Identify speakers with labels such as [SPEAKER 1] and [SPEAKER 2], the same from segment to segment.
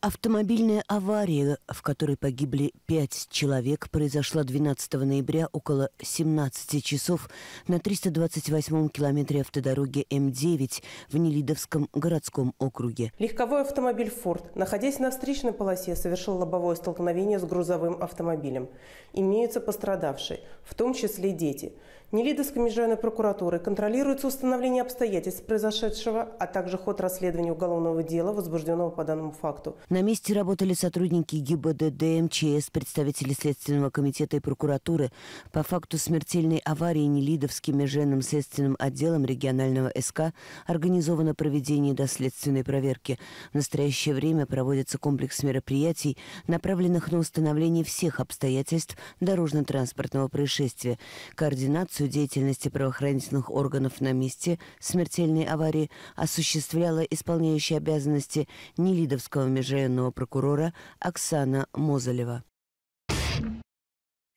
[SPEAKER 1] Автомобильная авария, в которой погибли пять человек, произошла 12 ноября около 17 часов на 328-м километре автодороги М9 в Нелидовском городском округе.
[SPEAKER 2] Легковой автомобиль «Форд», находясь на встречной полосе, совершил лобовое столкновение с грузовым автомобилем. Имеются пострадавшие, в том числе дети. Нелидовской межрайонной прокуратурой контролируется установление обстоятельств произошедшего, а также ход расследования уголовного дела, возбужденного по данному факту.
[SPEAKER 1] На месте работали сотрудники ГИБДД, МЧС, представители Следственного комитета и прокуратуры. По факту смертельной аварии Нелидовским и Женным следственным отделом регионального СК организовано проведение доследственной проверки. В настоящее время проводится комплекс мероприятий, направленных на установление всех обстоятельств дорожно-транспортного происшествия, координацию деятельности правоохранительных органов на месте смертельной аварии осуществляла исполняющая обязанности Нелидовского межрайонного окруженного прокурора Оксана Мозолева.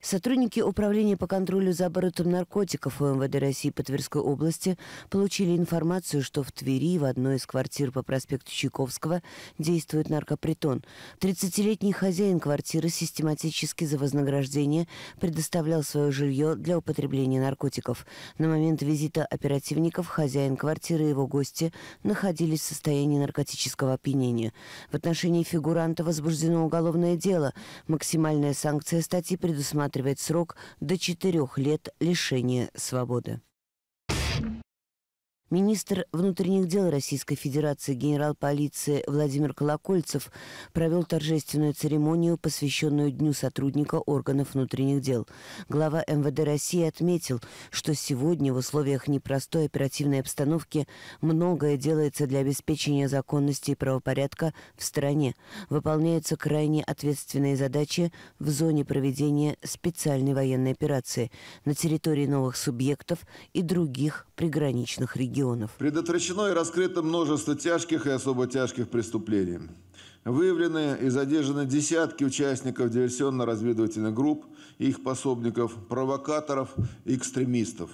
[SPEAKER 1] Сотрудники Управления по контролю за оборотом наркотиков УМВД России по Тверской области получили информацию, что в Твери в одной из квартир по проспекту Чайковского действует наркопритон. 30-летний хозяин квартиры систематически за вознаграждение предоставлял свое жилье для употребления наркотиков. На момент визита оперативников хозяин квартиры и его гости находились в состоянии наркотического опьянения. В отношении фигуранта возбуждено уголовное дело. Максимальная санкция статьи предусматривает предусматривает срок до 4 лет лишения свободы. Министр внутренних дел Российской Федерации генерал полиции Владимир Колокольцев провел торжественную церемонию, посвященную Дню сотрудника органов внутренних дел. Глава МВД России отметил, что сегодня в условиях непростой оперативной обстановки многое делается для обеспечения законности и правопорядка в стране. Выполняются крайне ответственные задачи в зоне проведения специальной военной операции на территории новых субъектов и других приграничных регионов регионов.
[SPEAKER 3] Предотвращено и раскрыто множество тяжких и особо тяжких преступлений. Выявлены и задержаны десятки участников диверсионно-разведывательных групп, их пособников, провокаторов и экстремистов.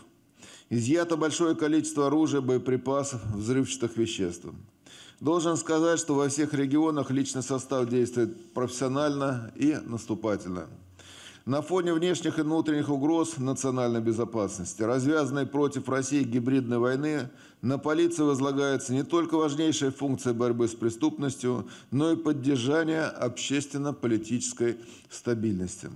[SPEAKER 3] Изъято большое количество оружия, боеприпасов, взрывчатых веществ. Должен сказать, что во всех регионах личный состав действует профессионально и наступательно. На фоне внешних и внутренних угроз национальной безопасности, развязанной против России гибридной войны, на полицию возлагается не только важнейшая функция борьбы с преступностью, но и поддержание общественно-политической стабильности.